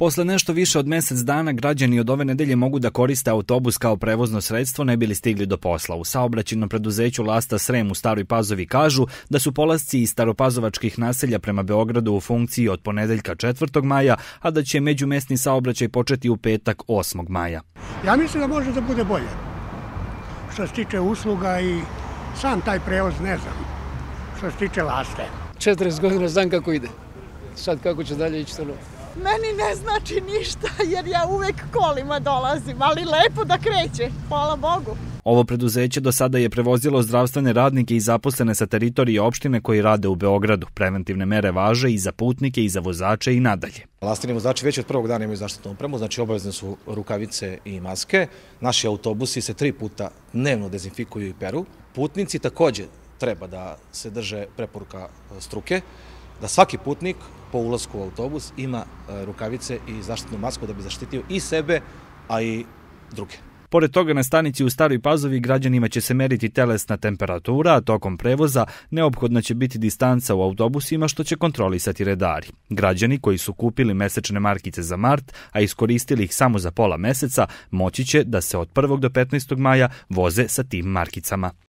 Posle nešto više od mesec dana građani od ove nedelje mogu da koriste autobus kao prevozno sredstvo ne bili stigli do posla. U saobraćenom preduzeću Lasta Srem u Staroj Pazovi kažu da su polasci iz staropazovačkih naselja prema Beogradu u funkciji od ponedeljka 4. maja, a da će međumestni saobraćaj početi u petak 8. maja. Ja mislim da može da bude bolje. Što se tiče usluga i sam taj prevoz ne znam. Što se tiče Laste. 40 godina znam kako ide. Sad kako će dalje ići to novo. Meni ne znači ništa jer ja uvek kolima dolazim, ali lepo da kreće, hvala Bogu. Ovo preduzeće do sada je prevozilo zdravstvene radnike i zaposlene sa teritorije opštine koji rade u Beogradu. Preventivne mere važe i za putnike i za vozače i nadalje. Lastini vozači već od prvog dana imaju zaštitnu opremu, znači obavezne su rukavice i maske. Naši autobusi se tri puta dnevno dezinfikuju i peru. Putnici takođe treba da se drže preporuka e, struke da svaki putnik po ulazku u autobus ima e, rukavice i zaštitnu masku da bi zaštitio i sebe, a i druge. Pored toga na stanici u Staroj Pazovi građanima će se meriti telesna temperatura, a tokom prevoza neophodna će biti distanca u autobusima što će kontrolisati redari. Građani koji su kupili mesečne markice za mart, a iskoristili ih samo za pola meseca, moći će da se od 1. do 15. maja voze sa tim markicama.